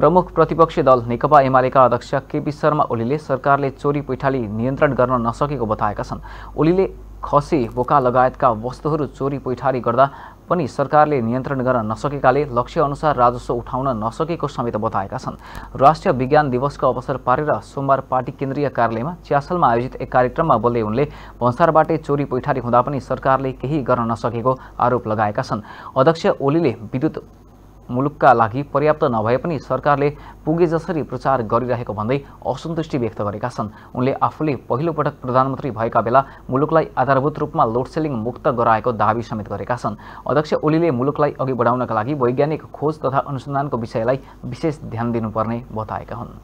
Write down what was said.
प्रमुख प्रतिपक्षी दल नेकपा एमालेका अध्यक्ष केपी शर्मा ओलीले सरकारले चोरी पैठाली नियन्त्रण गर्न नसकेको बताएका छन् ओलीले खसी बोका लगायतका वस्तुहरू चोरी पैठारी गर्दा पनि सरकारले नियन्त्रण गर्न नसकेकाले लक्ष्य अनुसार राजस्व उठाउन नसकेको समेत बताएका छन् राष्ट्रिय विज्ञान दिवसको अवसर पारेर सोमबार पार्टी केन्द्रीय कार्यालयमा च्यासलमा आयोजित एक कार्यक्रममा बोल्दै उनले भन्सारबाटै चोरी पैठारी हुँदा पनि सरकारले केही गर्न नसकेको आरोप लगाएका छन् अध्यक्ष ओलीले विद्युत मुलुकका लागि पर्याप्त नभए पनि सरकारले पुगे जसरी प्रचार गरिरहेको भन्दै असन्तुष्टि व्यक्त गरेका छन् उनले आफूले पहिलोपटक प्रधानमन्त्री भएका बेला मुलुकलाई आधारभूत रूपमा लोड सेलिङ मुक्त गराएको दावी समेत गरेका छन् अध्यक्ष ओलीले मुलुकलाई अघि बढाउनका लागि वैज्ञानिक खोज तथा अनुसन्धानको विषयलाई विशेष ध्यान दिनुपर्ने बताएका हुन्